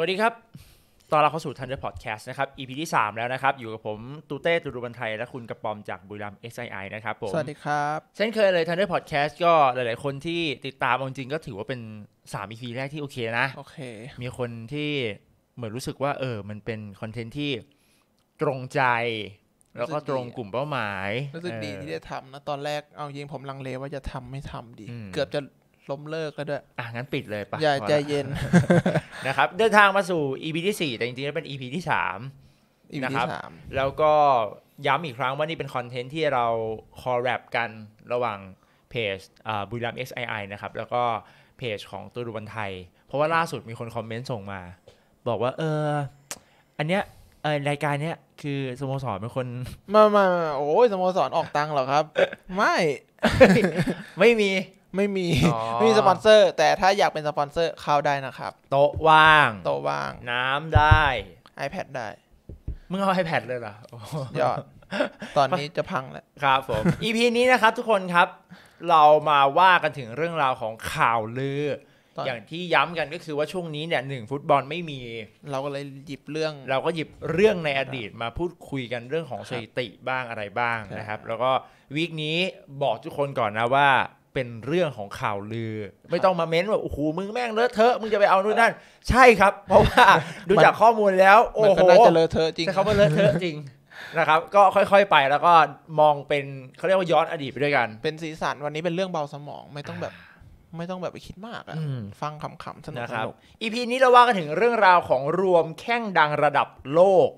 สวัสดีครับ ตอนเราเข้าสู่ Thunder Podcast นะครับ EP ที่ 3 แล้วนะครับ อยู่กับผม ตูเต้ตูดูบันไทย และคุณกระปอมจากบุรีรัมย์ SII นะครับผม สวัสดีครับเช่นเคยเลย Thunder Podcast ก็หลายๆ คนที่ติดตามจริงก็ถือว่าเป็น 3 EP แรกที่โอเคนะ โอเค มีคนที่เหมือนรู้สึกว่าเออ มันเป็นคอนเทนต์ที่ตรงใจ แล้วก็ตรงกลุ่มเป้าหมายรู้สึกดีที่ได้ทำนะตอนแรกเอายิงผมลังเลว่าจะทำไม่ทำดีเกือบจะล้มเลิกก็ได้อ่ะ งั้นปิดเลยปะอย่าใจเย็นนะครับ เดินทางมาสู่ EP ที่ 4 แต่จริงๆแล้วเป็น EP ที่3นะครับแล้วก็ย้ำอีกครั้งว่านี่เป็นคอนเทนต์ที่เราคอลแรปกันระหว่างเพจบุรีรัมย์็ i i นะครับ แล้วก็เพจของตัวดูบันไทย เพราะว่าล่าสุดมีคนคอมเมนต์ส่งมา บอกว่า เอออันเนี้ยเออรายการเนี้ยคือ สโมสรเป็นคนมามาโอ้ยสโมสร ออกตังค์หรอครับ ไม่ไม่มีไม่มี ไม่มีสปอนเซอร์ แต่ถ้าอยากเป็นสปอนเซอร์เข้าได้นะครับ โต๊ะว่าง โต๊ะว่าง น้ำได้ iPad ได้ มึงเอา iPad เลยเหรอยอด ตอนนี้จะพังแล้ว ครับผม EP นี้นะครับ ทุกคนครับ เรามาว่ากันถึงเรื่องราวของข่าวลืออย่างที่ย้ำกันก็คือว่าช่วงนี้เนี่ยหนึ่งฟุตบอลไม่มี เราก็เลยหยิบเรื่อง เราก็หยิบเรื่องในอดีตมาพูดคุยกันเรื่องของสถิติบ้างอะไรบ้างนะครับ แล้วก็วีคนี้บอกทุกคนก่อนนะว่าเป็นเรื่องของข่าวลือไม่ต้องมาเม้นว่าโอ้โหมึงแม่งเลอะเทอะมึงจะไปเอานู่นนั่นใช่ครับ เพราะว่าดูจากข้อมูลแล้วโอ้โหน่าจะเลอะเทอะจริงแต่เขาเป็นเลอะเทอะจริงนะครับ ก็ค่อยๆไปแล้วก็มองเป็นเขาเรียกว่าย้อนอดีตไปด้วยกัน เป็นสีสันวันนี้เป็นเรื่องเบาสมองไม่ต้องแบบไม่ต้องแบบไปคิดมากอะ่ะฟังขำๆสนุกๆอีพีนี้เราว่ากันถึงเรื่องราวของรวมแข้งดังระดับโลก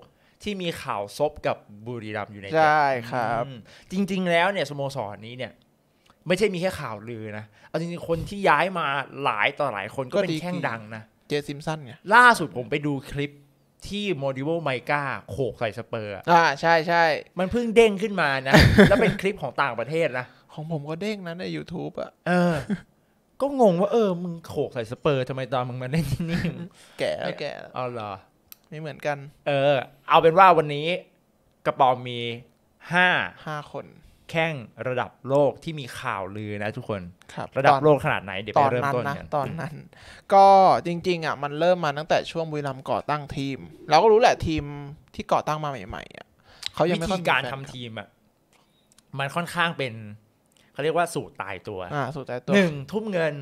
ที่มีข่าวซบกับบุรีรัมย์อยู่ในใช่ครับจริงๆแล้วเนี่ยสโมสรนนี้เนี่ยไม่ใช่มีแค่ข่าวลือนะ เอาจริงๆ คนที่ย้ายมาหลายต่อหลายคนก็เป็นแข้งดังนะเจสซิมสันไงล่าสุดผมไปดูคลิปที่โมดิโวไมก้าโขกใส่สเปอร์ อ่าใช่ใช่มันเพิ่งเด้งขึ้นมานะ แล้วเป็นคลิปของต่างประเทศนะ ของผมก็เด้งนะใน YouTube อ่ะ เออ ก็งงว่า เออมึงโขกใส่สเปอร์ทำไมตอนมึงมาเล่นที่นี่แก่แล้วแก่เอาเหรอไม่เหมือนกัน เออ เอาเป็นว่าวันนี้กระป๋อมมีห้าห้าคนแข่งระดับโลกที่มีข่าวลือนะทุกคนครับ ระดับโลกขนาดไหน เดี๋ยวไปเริ่มต้นกันตอนนั้นก็จริงๆอ่ะมันเริ่มมาตั้งแต่ช่วงบุรีรัมก่อตั้งทีมเราก็รู้แหละทีมที่ก่อตั้งมาใหม่ๆอ่ะเขายังไม่ค่อยการทำทีมอ่ะมันค่อนข้างเป็น เขาเรียกว่าสูตรตายตัวสูตรตายตัวหนึ่งทุ่มเงิน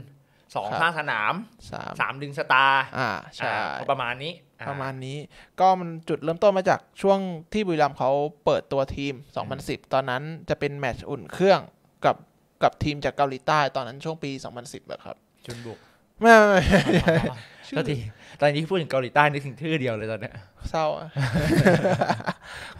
สองสร้างสนามสามสามดึงสตาร์อ่าใช่ประมาณนี้ประมาณนี้ก็มันจุดเริ่มต้นมาจากช่วงที่บุรีรัมย์เขาเปิดตัวทีม 2010 ตอนนั้นจะเป็นแมตช์อุ่นเครื่องกับกับทีมจากเกาหลีใต้ตอนนั้นช่วงปี 2010แบบครับ จุนบุกไม่ไม่ไม่ทีตอนนี้พูดถึงเกาหลีใต้นึกถึงชื่อเดียวเลยตอนเนี้ยเศร้า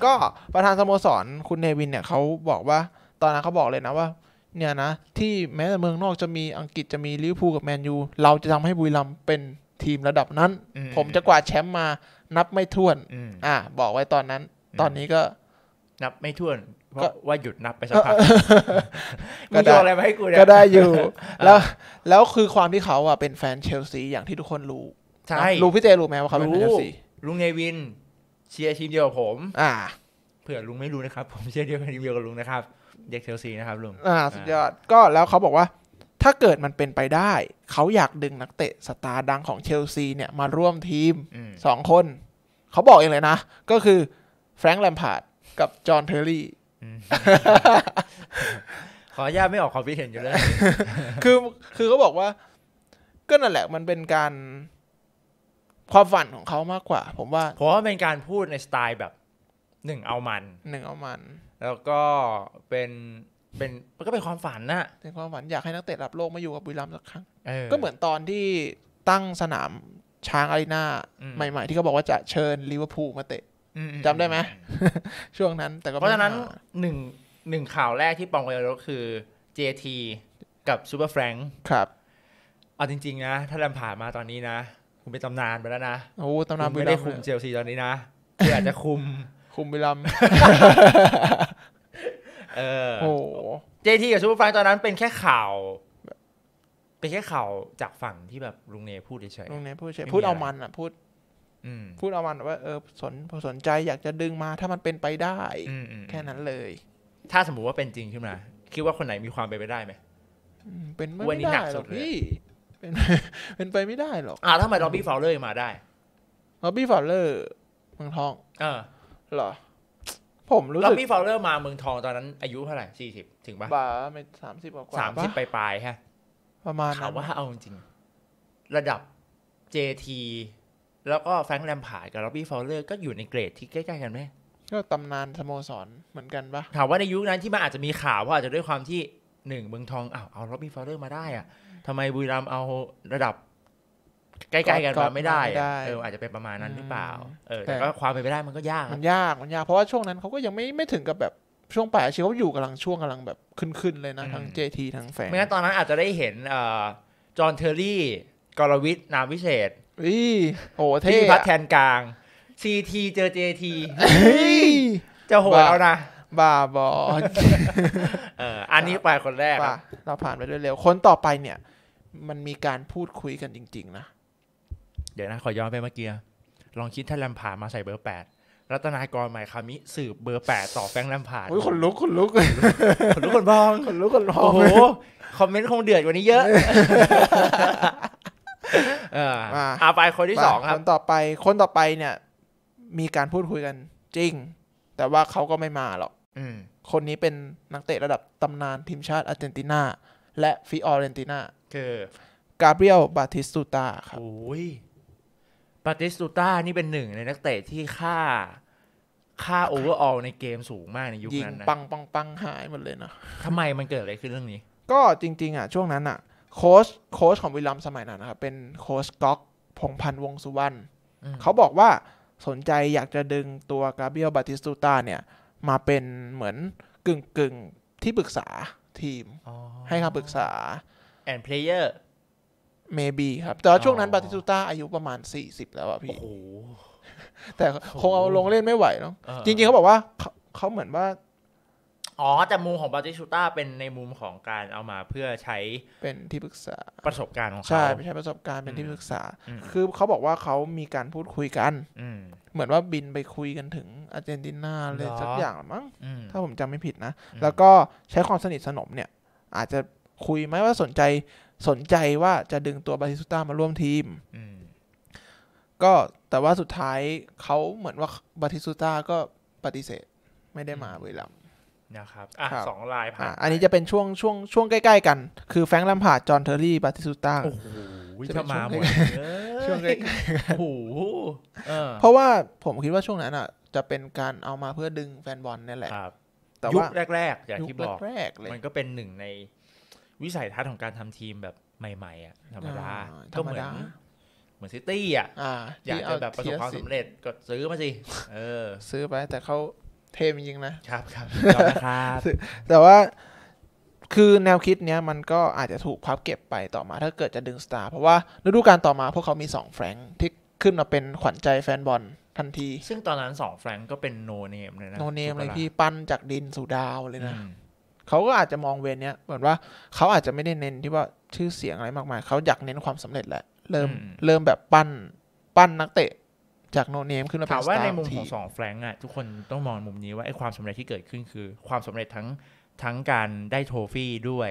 ก็ประธานสโมสรคุณเนวินเนี่ยเขาบอกว่าตอนนั้นเขาบอกเลยนะว่าเนี่ยนะ ที่แม้แต่เมืองนอกจะมีอังกฤษจะมีลิเวอร์พูลกับแมนยู เราจะทำให้บุรีรัมเป็นทีมระดับนั้น ผมจะกวาดแชมป์มานับไม่ถ้วน อ่าบอกไว้ตอนนั้น ตอนนี้ก็นับไม่ถ้วน เพราะว่าหยุดนับไปสักพักก็ได้อะไรมาให้กูก็ได้อยู่แล้วแล้วคือความที่เขาอ่ะเป็นแฟนเชลซีอย่างที่ทุกคนรู้ ใช่รู้พี่เจรู้ไหมว่าเขาเป็นแฟนเชลซีลุงเนวิน เชียร์ทีมเดียวกับผม อ่าเผื่อลุงไม่รู้นะครับผมเชียร์ทีมเดียวกับลุงนะครับเด็กเชลซีนะครับลุง อ่าสุดยอดก็แล้วเขาบอกว่า ถ้าเกิดมันเป็นไปได้ เขาอยากดึงนักเตะสตาร์ดังของเชลซีเนี่ยมาร่วมทีมสองคน เขาบอกเองเลยนะ ก็คือแฟรงค์แลมพาร์ดกับจอห์นเทอร์รี่ขออนุญาตไม่ออกความคิดเห็นอยู่แล้วคือคือเขาบอกว่า ก็นั่นแหละมันเป็นการความฝันของเขามากกว่า ผมว่า เพราะว่าเป็นการพูดในสไตล์แบบ หนึ่งเอามันหนึ่งเอามันแล้วก็เป็น เป็นมันก็เป็นความฝันนะเป็นความฝันอยากให้นักเตะรับโลกมาอยู่กับบุรีรัมย์สักครั้งก็เหมือนตอนที่ตั้งสนามช้างอารีนาใหม่ ๆ ที่เขาบอกว่าจะเชิญลิเวอร์พูลมาเตะจำได้ไหมช่วงนั้น แต่ก็เพราะฉะนั้นหนึ่งหนึ่งข่าวแรกที่ปองไกแลก็คือ JT กับซูเปอร์แฟรงค์ครับเอาจริงๆนะ ถ้าแลมผ่านมาตอนนี้นะ คุณเป็นตำนานไปแล้วนะโอ้ตำนานไม่ได้คุมเจลซีตอนนี้นะคืออาจจะคุมคุมบิลัมเออโอ้เจทีกับซูเปอร์ไฟตอนนั้นเป็นแค่ข่าว เป็นแค่ข่าวจากฝั่งที่แบบลุงเนพูดเฉยลุงเนพูดเฉย พูดเอามันอ่ะ พูดพูดเอามันว่า เออสนสนใจอยากจะดึงมา ถ้ามันเป็นไปได้แค่นั้นเลย ถ้าสมมติว่าเป็นจริงขึ้นมาคิดว่าคนไหนมีความเป็นไปได้ไหมเป็นไม่ได้หรอกพี่เป็นเป็นไปไม่ได้หรอก อ่าถ้าไมล็อบบี้ฟาวเลอร์มาได้ล็อบบี้ฟาวเลอร์เมืองทอง เออหรอผมรู้สึกลพี่ฟาวเลอร์มาเมืองทองตอนนั้น อายุเท่าไหร่สี่สิบถึงปะบ้าไม่สามสิบกว่าสามสิบปลายๆฮะประมาณนั้นว่าเอาจริง ระดับเจทีแล้วก็แฟรงค์แลมพาร์ดกับล็อบบี้ฟอลเลอร์ก็อยู่ในเกรดที่ใกล้ ๆ กันไหมก็ตำนานสโมสรเหมือนกันปะถามว่าในยุคนั้นที่มันอาจจะมีข่าวว่าอาจจะด้วยความที่หนึ่งเมืองทองอ้าวเอาล็อบบี้ฟอลเลอร์มาได้อะทำไมบุรีรัมเอา ระดับใกล้ๆกันมาไม่ได้ เอออาจจะเป็นประมาณนั้นหรือเปล่า เออแต่ก็ความเป็นไปได้มันก็ยาก มันยาก มันยาก เพราะว่าช่วงนั้นเขาก็ยังไม่ไม่ถึงกับแบบช่วงปลายชีเขาอยู่กำลังช่วงกำลังแบบขึ้น ๆ เลยนะทั้งเจทีทั้งแฟนไม่งั้นตอนนั้นอาจจะได้เห็นเอจอห์นเทอร์รี่ กรวิทนามวิเศษอีโอหเท่พัดแทนกลางซีทีเจอเจทีจะโหดเอานะบ้าบอเอออันนี้ไปคนแรกเราผ่านไปเร็วๆคนต่อไปเนี่ย มันมีการพูดคุยกันจริง ๆนะเดี๋ยวนะขอย้อนไปเมื่อกี้ลองคิดถ้าแลมพามาใส่เบอร์แปดรัตนากรใหม่คามิสืบเบอร์แปดต่อแฟงแลมพาดคนลุก คนลุก คนลุก คนพองคนลุก คนพองโอ้โหคอมเมนต์คงเดือดกว่านี้เยอะอาไปคนที่สองครับ คนต่อไปคนต่อไปเนี่ย มีการพูดคุยกันจริง แต่ว่าเขาก็ไม่มาหรอกคนนี้เป็นนักเตะระดับตำนานทีมชาติอาร์เจนตินาและฟิออเรนตินาคือกาเบรียลบาติสตูตาครับโอ้ยาติสตูต้านี่เป็นหนึ่งในนักเตะที่ค่าค่าโอเวอร์ออลในเกมสูงมากในยุคนั้นนะปังปังปังหายหมดเลยนะทำไมมันเกิดอะไรขึ้นเรื่องนี้ ก็จริงๆอ่ะช่วงนั้นอ่ะโค้ชโค้ชของวิลลัมสมัยนั้นนะครับเป็นโค้ชก๊อกพงพันธ์วงสุวรรณเขาบอกว่าสนใจอยากจะดึงตัวกาเบียลบาติสตูต้าเนี่ย มาเป็นเหมือนกึ่งกึ่งๆที่ปรึกษาทีมให้คำปรึกษา and player เมบีครับแต่ว่าช่วงนั้นบาติสุต้าอายุประมาณ 40 แล้วอะพี่แต่คงเอาลงเล่นไม่ไหวเนาะจริงๆเขาบอกว่าเขาเหมือนว่า อ๋อ แต่มุมของบาติชูต้าเป็นในมุมของการเอามาเพื่อใช้เป็นที่ปรึกษาประสบการณ์ของเขาใช่ใช้ประสบการณ์เป็นที่ปรึกษา คือเขาบอกว่าเขามีการพูดคุยกันเหมือนว่าบินไปคุยกันถึงอาร์เจนตินาเลยสักอย่างมั้งถ้าผมจำไม่ผิดนะแล้วก็ใช้ความสนิทสนมเนี่ย อาจจะคุยไหมว่าสนใจสนใจว่าจะดึงตัวบาติสต้ามาร่วมทีมก็แต่ว่าสุดท้ายเขาเหมือนว่าบาติสต้าก็ปฏิเสธไม่ได้มาเวลามนะครับอ่ะสองลายผ่านอันนี้จะเป็นช่วงช่วง ช่วงใกล้ ๆ กันคือแฟงลัมพาจอห์นเทอร์รี่บาติสุต้าโอ้โหจะมาหมดช่วงใกล้ๆกันโอ้โหเพราะว่าผมคิดว่าช่วงนั้นอ่ะ จะเป็นการเอามาเพื่อดึงแฟนบอลนี่แหละแต่ว่ายุคแรก ๆ อย่างที่บอกมันก็เป็นหนึ่งในวิสัยทัศน์ของการทำทีมแบบใหม่ ๆอ่ะธรรมดาก็เหมือนเหมือนซิตี้อ่ะอยากจะแบบประสบความสำเร็จ ก็ซื้อมาสิเออ ซื้อไป แต่เขาเทมจริงนะครับครับครับ แต่ว่าคือแนวคิดเนี้ยมันก็อาจจะถูกพับเก็บไปต่อมา ถ้าเกิดจะดึงสตาร์ เพราะว่าฤดูกาลต่อมาพวกเขามี 2 แฟรงที่ขึ้นมาเป็นขวัญใจแฟนบอลทันที ซึ่งตอนนั้นสองแฟรงก็เป็นโนเนมเลยนะโนเนมเลยพี่ปั้นจากดินสู่ดาวเลยนะเขาก็อาจจะมองเวนเนี้ยเหมือนว่าเขาอาจจะไม่ได้เน้นที่ว่าชื่อเสียงอะไรมากมายเขาอยากเน้นความสำเร็จแหละเริ่มเริ่มแบบปั้นปั้นนักเตะจากโนเนมขึ้นมาเป็นสตาร์ถามว่า ในมุมของสองแฟรงก์อ่ะทุกคนต้องมองมุมนี้ว่าไอ้ความสำเร็จที่เกิดขึ้นคือ ความสำเร็จทั้งทั้งการได้โทฟี่ด้วย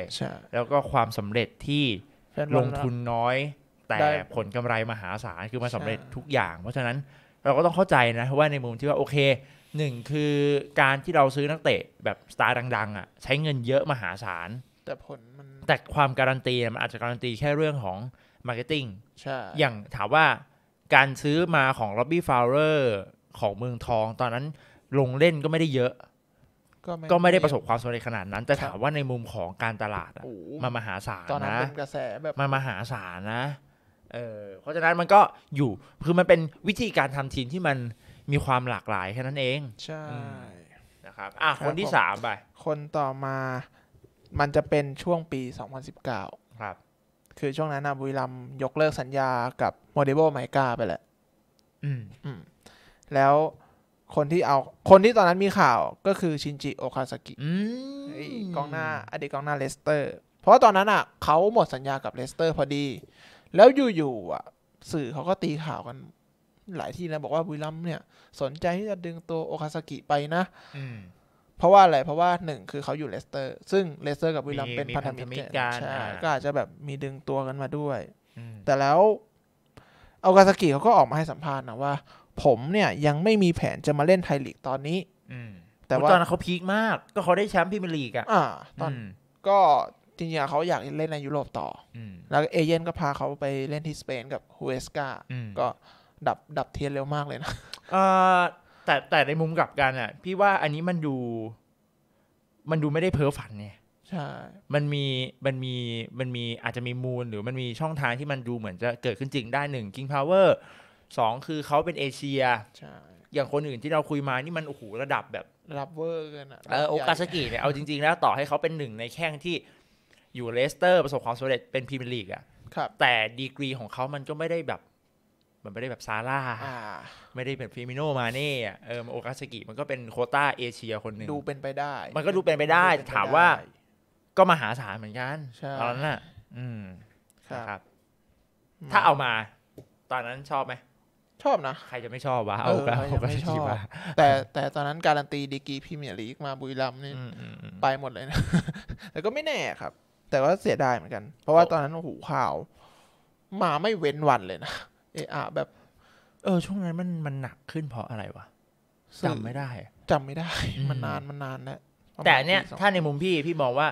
แล้วก็ความสำเร็จที่ลงทุนน้อย แต่ผลกำไรมหาศาลคือมาสำเร็จทุกอย่างเพราะฉะนั้นเราก็ต้องเข้าใจนะว่าในมุมที่ว่าโอเคหนึ่งคือการที่เราซื้อนักเตะ แบบสตาร์ดังๆอ่ะใช้เงินเยอะมหาศาล แต่ผลมันแต่ความการันตีมันอาจจะการันตีแค่เรื่องของมาร์เก็ตติ้งใช่อย่างถามว่าการซื้อมาของล็อบบี้ฟาวเลอร์ของเมืองทอง ตอนนั้นลงเล่นก็ไม่ได้เยอะ ก็ไม่ได้ประสบความสำเร็จขนาดนั้น แต่ถามว่าในมุมของการตลาดอะมันมหาศาลนะตอนนั้นเป็นกระแสแบบมันมหาศาลนะเออเพราะฉะนั้นมันก็อยู่ คือมันเป็นวิธีการทำทีมที่มันมีความหลากหลายแค่นั้นเอง ใช่นะครับ อ่ะคนที่สามไปคนต่อมามันจะเป็นช่วงปี 2019 ครับ คือช่วงนั้นนะบุรีรัมยกเลิกสัญญากับโมเดโบไมกาไปแหละอืมอืมแล้วคนที่เอาคนที่ตอนนั้นมีข่าวก็คือชินจิโอคาสกิอืมกองหน้า อดีตกองหน้าเลสเตอร์ เพราะว่าตอนนั้นอ่ะ เขาหมดสัญญากับเลสเตอร์พอดี แล้วอยู่ๆอ่ะ สื่อเขาก็ตีข่าวกันหลายที่นะบอกว่าบุรีรัมเนี่ย สนใจที่จะดึงตัวโอคาสกิไปนะเพราะว่าอะไรเพราะว่าหนึ่งคือเขาอยู่เลสเตอร์ ซึ่งเลสเตอร์กับบุลลัมเป็นพันธมิตรกันก็อาจจะแบบมีดึงตัวกันมาด้วย แต่แล้วโอคาสากิเขาก็ออกมาให้สัมภาษณ์นะว่า ผมเนี่ยยังไม่มีแผนจะมาเล่นไทยลีกตอนนี้แต่ว่าตอนนั้นเขาพีคมากก็เขาได้แชมป์พรีเมียร์ลีกอ่ะตอนก็จริงๆเขาอยากเล่นในยุโรปต่อแล้วเอเย่นก็พาเขาไปเล่นที่สเปนกับฮูเอสกาก็ดับดับเทียนเร็วมากเลยนะเออแต่แต่ในมุมกลับกันอ่ะพี่ว่าอันนี้มันดูมันดูไม่ได้เพ้อฝันไงใช่มันมีมันมีมันมีอาจจะมีมูล หรือมันมีช่องทางที่มันดูเหมือนจะเกิดขึ้นจริงได้หนึ่งกิงพาวเวอร์สองคือเขาเป็นเอเชียใช่อย่างคนอื่นที่เราคุยมา นี่มันโอ้โหระดับแบบ ระดับเวอร์กันอ่ะโอกาสกิเนี่ยเอาจริงๆ แล้วต่อให้เขาเป็นหนึ่งในแข้งที่อยู่เลสเตอร์ประสบความสำเร็จเป็นพรีเมียร์ลีกอ่ะแต่ดีกรีของเขามันก็ไม่ได้แบบมันไม่ได้แบบซาร่าไม่ได้เป็นฟิมิโนมาเน่เออโอคาสกิมันก็เป็นโคต้าเอเชียคนหนึ่งดูเป็นไปได้ มันก็ดูเป็นไปได้ถามว่าก็มหาศาลเหมือนกันตอนนั้นน่ะ อืมครับ ถ้าเอามา ตอนนั้นชอบไหมชอบนะ ใครจะไม่ชอบวะเอาก็เอไม่ชอบแต่แต่ตอนนั้นการันตีดีกีพรีเมียร์ลีกมาบุรีรัมนี่ ไปหมดเลยนะแต่ก็ไม่แน่ครับ แต่ว่าเสียดายเหมือนกัน เพราะว่าตอนนั้นหูข่าวมาไม่เว้นวันเลยนะเอะอะแบบ เออ ช่วงนั้นมันมันหนักขึ้นเพราะอะไรวะจำไม่ได้จำไม่ได้ มันนานมันนานแล้วแต่เนี้ยถ้าในมุมพี่พี่มองว่า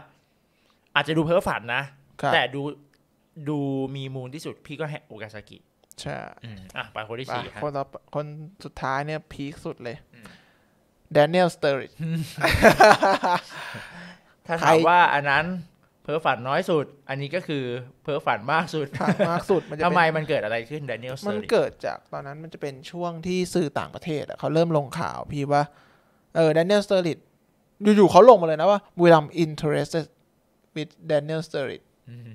อาจจะดูเพ้อฝันนะ แต่ดูดูมีมูลที่สุด พี่ก็แฮโอกาซากิใช่อ่ะไปคนที่สี่คนต่อคนสุดท้ายเนี่ย พีคสุดเลยแดเนียลสเตอริสถ้าถามว่าอันนั้นเพ้อฝันน้อยสุด อันนี้ก็คือเพ้อฝันมากสุดมากสุด ทำไมมันเกิดอะไรขึ้นแดเนียลอรมันเกิดจากตอนนั้นมันจะเป็นช่วงที่สื่อต่างประเทศเขาเริ่มลงข่าวพี่ว่า เออแดเนียลสเตอริดอยู่ๆเขาลงมาเลยนะว่าบุรดรัม interested with Daniel Sturridge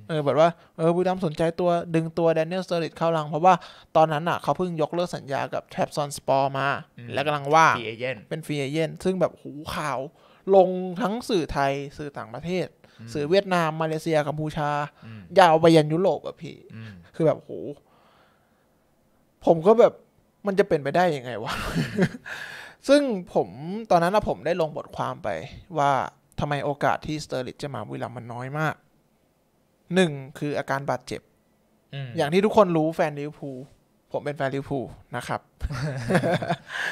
เออแบบว่าเออบุรัมสนใจตัวดึงตัวแดเนียลสเตอริดเข้าลังเพราะว่าตอนนั้นอ่ะเขาเพิ่งยกเลิกสัญญากับแทบซอนสปอร์มา และกำลังว่าเป็นฟรีเอเย่นซึ่งแบบหูข่าวลงทั้งสื่อไทยสื่อต่างประเทศสื่อเวียดนามมาเลเซียกัมพูชายาวไปยันยุโรปอะพี่ คือแบบโหผมก็แบบมันจะเป็นไปได้ยังไงวะ ซึ่งผมตอนนั้นะผมได้ลงบทความไป ว่าทำไมโอกาสที่สเตอร์ลิตจะมาวิลามมันน้อยมาก หนึ่งคืออาการบาดเจ็บ อย่างที่ทุกคนรู้แฟนลิเวอร์พูลผมเป็นแฟนลิวพูนะครับ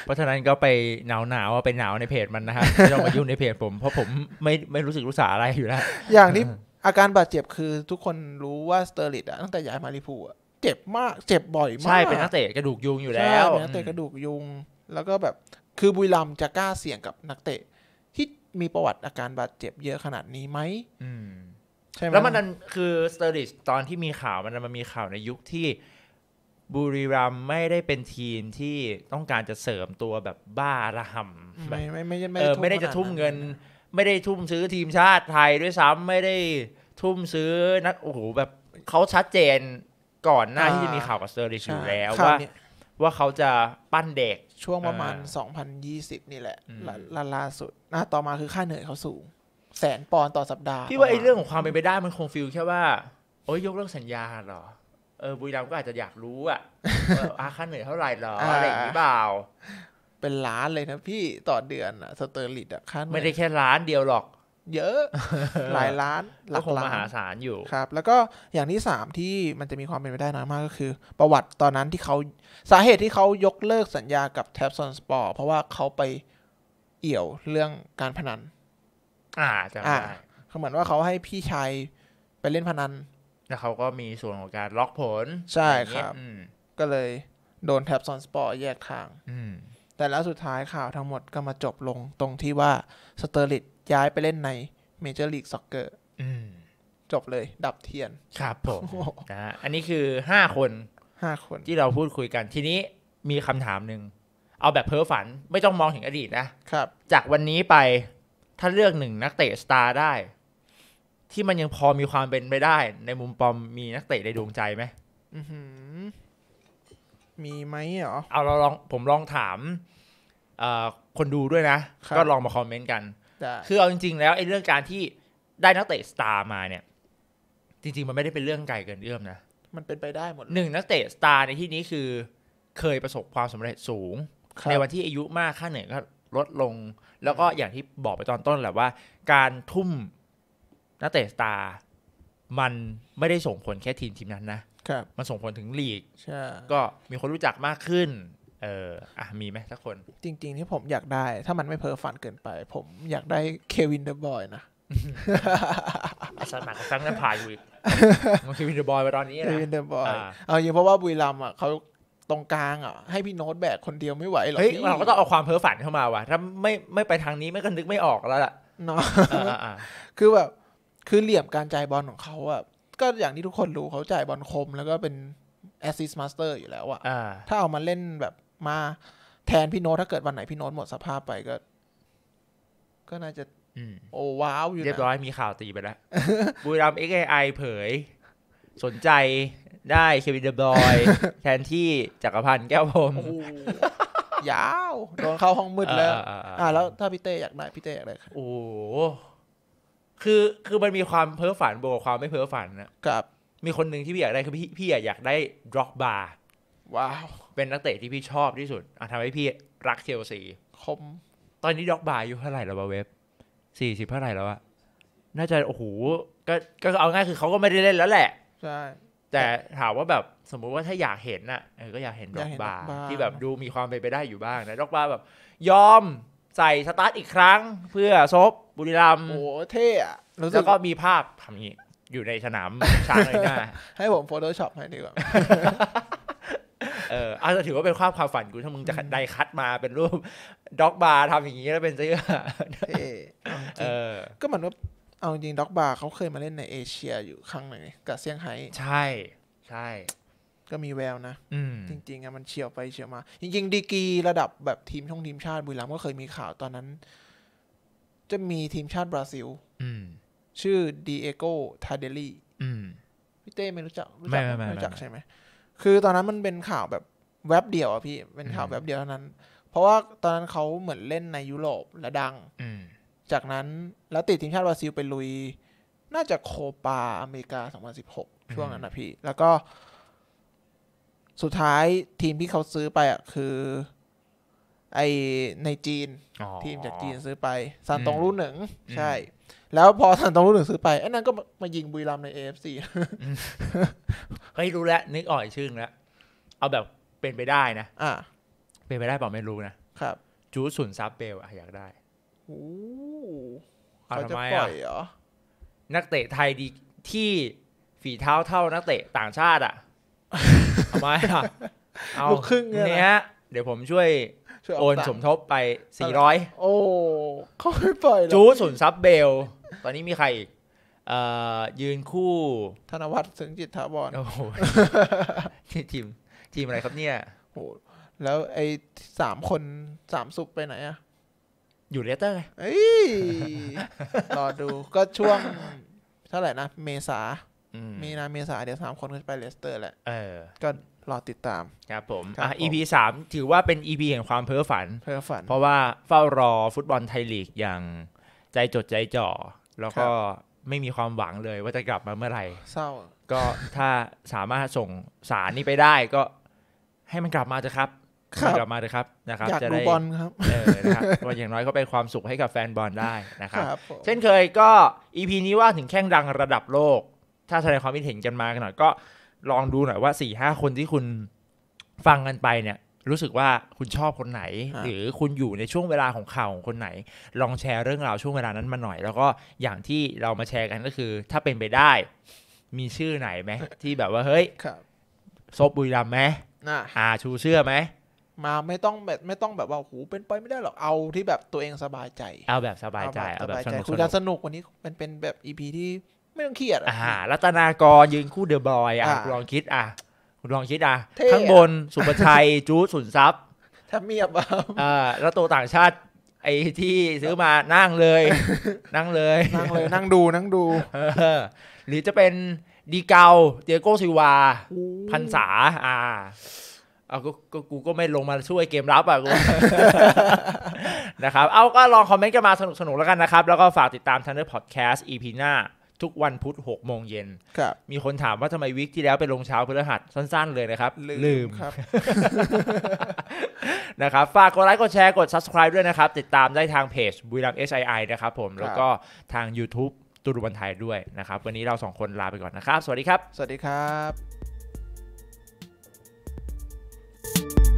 เพราะฉะนั้นก็ไปหนาวหนาวไปหนาวในเพจมันนะครับไม่ต้องมายุ่งในเพจผมเพราะผมไม่ไม่รู้สึกรู้สาอะไรอยู่แล้ว อย่างที่อาการบาดเจ็บคือทุกคนรู้ว่าสเตอร์ลิตตั้งแต่ย้ายมาลิพูเจ็บมากเจ็บบ่อยมาก ใช่ เป็นนักเตะกระดูกยุงอยู่แล้ว เป็นนักเตะกระดูกยุง แล้วก็แบบคือบุยลัมจะกล้าเสี่ยงกับนักเตะ ที่มีประวัติอาการบาดเจ็บเยอะขนาดนี้ไหมใช่ไหมแล้วมันคือสเตอร์ลิตตอนที่มีข่าวมันมันมีข่าวในยุคที่บุรีรัมไม่ได้เป็นทีมที่ต้องการจะเสริมตัวแบบบ้าระห่ำไม่ไม่ไม่ไม่ ไม่ได้จะทุ่มเงิน ไม่ได้ทุ่มซื้อทีมชาติไทยด้วยซ้ำไม่ได้ทุ่มซื้อนักโอ้โหแบบเขาชัดเจนก่อนหน้าที่จะมีข่าวกับเซอร์ริชูแล้วว่าว่าเขาจะปั้นเด็กช่วงประมาณ 2020 นี่แหละล่าล่าสุดนะ ต่อมาคือค่าเหนื่อยเขาสูง แสนปอนต่อสัปดาห์พี่ว่าไอ้เรื่องของความเป็นไปได้มันคงฟิลแค่ว่าโอ้ยยกเลิกสัญญาหรอเออบุรีรัมย์ก็อาจจะอยากรู้อะอาค่าเหนื่อยเท่าไหร่หรอ อะไรอย่างนี้เปล่าเป็นล้านเลยนะพี่ต่อเดือนอะสเตอร์ลิตอะค่าไม่ได้แค่ล้านเดียวหรอก เยอะ หลายล้านหลักล้านมหาศาลอยู่ครับ แล้วก็อย่างที่สามที่มันจะมีความเป็นไปได้นยมากก็คือ ประวัติตอนนั้นที่เขาสาเหตุที่เขายกเลิกสัญญากับแท็บซอนสปอร์เพราะว่าเขาไปเอี่ยวเรื่องการพนันอ่าจำไเขาเหมือนว่าเขาให้พี่ชายไปเล่นพนันแล้วเขาก็มีส่วนของการล็อกผลใช่ครับก็เลยโดนแท็บซอนสปอร์แยกทางแต่แล้วสุดท้ายข่าวทั้งหมดก็มาจบลงตรงที่ว่า สเตอร์ลิตย้ายไปเล่นในเมเจอร์ลีกซ็อกเกอร์จบเลยดับเทียน ครับผมนะอันนี้คือห้าคนห้าคนที่เราพูดคุยกันทีนี้มีคำถามหนึ่ง เอาแบบเพ้อฝันไม่ต้องมองถึงอดีตนะครับ จากวันนี้ไปถ้าเลือกหนึ่งนักเตะสตาร์ได้ที่มันยังพอมีความเป็นไปได้ ในมุมปอมมีนักเตะในดวงใจไหมมีไหมเหรอเอาเราลองผมลองถามคนดูด้วยนะก็ลองมาคอมเมนต์กันคือเอาจริง ๆ แล้วไอ้เรื่องการที่ได้นักเตะสตาร์มาเนี่ย จริง ๆ มันไม่ได้เป็นเรื่องไกลเกินเอื้อมนะ มันเป็นไปได้หมดหนึ่งนักเตะสตาร์ในที่นี้คือ เคยประสบความสำเร็จสูงในวันที่อายุมากขัาเหนื่อยก็ลดลง แล้วก็อย่างที่บอกไปตอนต้นแหละว่าการทุ่มนักเตะสตาร์มันไม่ได้ส่งผลแค่ทีมทีมนั้นนะครับมันส่งผลถึงลีกใช่ก็มีคนรู้จักมากขึ้น เออ อ่ะ มีไหมสักคน จริง ๆที่ผมอยากได้ถ้ามันไม่เพ้อฝันเกินไป ผมอยากได้เควินเดอะบอยนะอาสนักครั้งนั้นผ่าอยู่อีกมันคือวินเดอร์บอยไปตอนนี้นะเวินเดอะบอย เอาอย่างเพราะว่าบุรีรัมอ่ะเขาตรงกลางอ่ะ ให้พี่โน้ตแบกคนเดียวไม่ไหวหรอกเฮ้ยเราก็ต้องเอาความเพ้อฝันเข้ามาว่ะถ้าไม่ไม่ไปทางนี้ไม่ก็นึกไม่ออกแล้วล่ะเนาะคือแบบคือเหลี่ยมการจ่ายบอลของเขาอะก็อย่างที่ทุกคนรู้เขาจ่ายบอลคม แล้วก็เป็นแอสซิสต์มาสเตอร์ อยู่แล้วอะถ้าเอามาเล่นแบบมาแทนพี่โน้ตถ้าเกิดวันไหนพี่โน้ตหมดสภาพไปก็ ก็น่าจะโอ้ว้าวอยู่เรียบร้อยมีข่าวตีไปแล้วบุรีรัมเอ็กไอเผย สนใจได้เควินเดบอย แทนที่จักรพันธ์แก้วพรมยาว โดนเข้าห้องมืดแล้ว อ่าแล้วถ้าพี่เต้อยากได้พี่เต้อยากได้โอ้คือคือมันมีความเพ้อฝันบวกกับความไม่เพ้อฝันนะครับ มีคนหนึ่งที่พี่อยากได้ คือพี่พี่อยากได้ดร็อกบาร์ว้าว เป็นนักเตะที่พี่ชอบที่สุดอ่ะทำให้พี่รักเชลซีคม ตอนนี้ด็อกบาร์อยู่เท่าไหร่แล้วบาเว็บสี่สิบเท่าไหร่แล้วอะน่าจะโอ้โหก็ก็เอาง่ายคือเขาก็ไม่ได้เล่นแล้วแหละ ใช่ แต่ถามว่าแบบสมมุติว่าถ้าอยากเห็นน่ะก็อยากเห็นด็อกบาร์ที่แบบดูมีความเป็นไปได้อยู่บ้างนะด็อกบาร์แบบยอมใส่สตาร์ทอีกครั้งเพื่อซบบุรีรัม โอ้เท่แล้วก็มีภาพทำนี้อยู่ในสนาม ช้างเลยนะให้ผมโฟโต้ช็อปให้ดีกว่าเอออาจจะถือว่าเป็นความความฝันกู ถ้ามึงจะได้คัดมาเป็นรูปด็อกบาร์ทำอย่างนี้แล้วเป็นเสื้อเออก็เหมือนว่า เอาจริงด็อกบาร์เขาเคยมาเล่นในเอเชีย อยู่ครั้งหนึ่งกับเซี่ยงไฮ้ใช่ ใช่ก็มีแววนะจริงๆอะมันเฉียวไปเฉียวมา จริงๆดีกีระดับแบบทีมช่องทีมชาติบุรีรัมย์ก็เคยมีข่าวตอนนั้น จะมีทีมชาติบราซิลชื่อดีเอโกทาเดลี่พี่เต้ไม่รู้จักรู้จักไม่รู้จักใช่ไหมคือตอนนั้นมันเป็นข่าวแบบแวบเดียวอะพี่ เป็นข่าวแวบเดียวเท่านั้น เพราะว่าตอนนั้นเขาเหมือนเล่นในยุโรปและดังจากนั้นแล้วติดทีมชาติบราซิล ไปลุยน่าจะโคปาอเมริกา2016ช่วงนั้นนะพี่ แล้วก็สุดท้ายทีมที่เขาซื้อไปอ่ะคือ ไอในจีน ทีมจากจีนซื้อไปซานตงรุ่นหนึ่งใช่ แล้วพอซานตงรุ่นหนึ่งซื้อไปไอ้นั่นก็มายิงบุรีรัมในเอฟซีเฮ้ยรู้แล้วนึกอ่อยชื่นแล้วเอาแบบเป็นไปได้นะอ่า เป็นไปได้เปล่าไม่รู้นะครับ จูสุนซับเบลอยากได้โอ้เปา่อยเอรอนักเตะไทยดีที่ฝีเท้าเท่านักเตะต่างชาติอ่ะไม่อะเอาครึ่งเนี้ย เดี๋ยวผมช่วยโอนสมทบไป 400 โอ้ เขาไม่ปล่อยหรอจูสุนซับเบล ตอนนี้มีใครอีกยืนคู่ ธนวัฒน์ถึงจิตถาบอลโอ้โหทีม ทีมอะไรครับเนี่ย โอ้ แล้ว ไอ้สามคนสามซุปไปไหนอะอยู่เลสเตอร์ไงรอดู ก็ช่วงเท่าไหร่นะ เมษามีนาเมษาเดี๋ยวสามคนก็จะไปเลสเตอร์แหละก็รอติดตาม ครับผม อ่ะ EP สามถือว่าเป็น EP แห่งความเพ้อฝันเพ้อฝัน เพราะว่าเฝ้ารอฟุตบอลไทยลีกอย่างใจจดใจจ่อ แล้วก็ไม่มีความหวังเลยว่าจะกลับมาเมื่อไหร่เศร้า ก็ถ้าสามารถส่งสารนี้ไปได้ก็ให้มันกลับมาเถอะครับกลับมาเถอะครับนะครับจะได้บอลครับเออนะครับวอย่างน้อยก็เป็นความสุขให้กับแฟนบอลได้นะครับ เช่นเคยก็อีพีนี้ว่าถึงแข่งดังระดับโลกถ้าแสดงความคิดเห็นกันมากันหน่อยก็ลองดูหน่อยว่าสี่ห้าคนที่คุณฟังกันไปเนี่ย รู้สึกว่าคุณชอบคนไหน หรือคุณอยู่ในช่วงเวลาของข่าวของคนไหน ลองแชร์เรื่องราวช่วงเวลานั้นมาหน่อย แล้วก็อย่างที่เรามาแชร์กันก็คือ ถ้าเป็นไปได้ มีชื่อไหนไหมที่แบบว่าเฮ้ยซบบุยรำไหมอาชูเชื่อไหมมาไม่ต้องแบบไม่ต้องแบบว่าหูเป็นไปไม่ได้หรอกเอาที่แบบตัวเองสบายใจ เอาแบบสบายใจเอาแบบสนุกคุณจะสนุกวันนี้มันเป็นแบบอีพีที่ไม่ต้องเครียดอ่ารัตนากรยืนคู่เดอะบอยอ่ะลองคิดอ่ะลองคิดอ่ะข้างบนสุประชัยจูสุนทรัพย์ถ้าเมียบอ่าแล้วตัวต่างชาติ ไอ้ที่ซื้อมานั่งเลย นั่งเลย นั่งเลยนั่งดูนั่งดูหรือจะเป็นดีเกาเตียโกซิวาพันษาอ่าเอาก็กูก็ไม่ลงมาช่วยเกมรับอ่ะกูนะครับเอาก็ลองคอมเมนต์กันมาสนุกสนุกแล้วกันนะครับแล้วก็ฝากติดตามทันดอร์พอดแคสต์อีพีหน้าทุกวันพุธหกโมงเย็น มีคนถามว่าทำไมวิกที่แล้วไปลงเช้าพฤหัสสั้น ๆ เลยนะครับ ลืมครับนะครับ ฝากกดไลค์กดแชร์กด subscribe ด้วยนะครับ ติดตามได้ทางเพจบุรีรัมเ i i นะครับผม แล้วก็ทาง YouTube ตุรุบันไทยด้วยนะครับ วันนี้เราสองคนลาไปก่อนนะครับ สวัสดีครับ สวัสดีครับ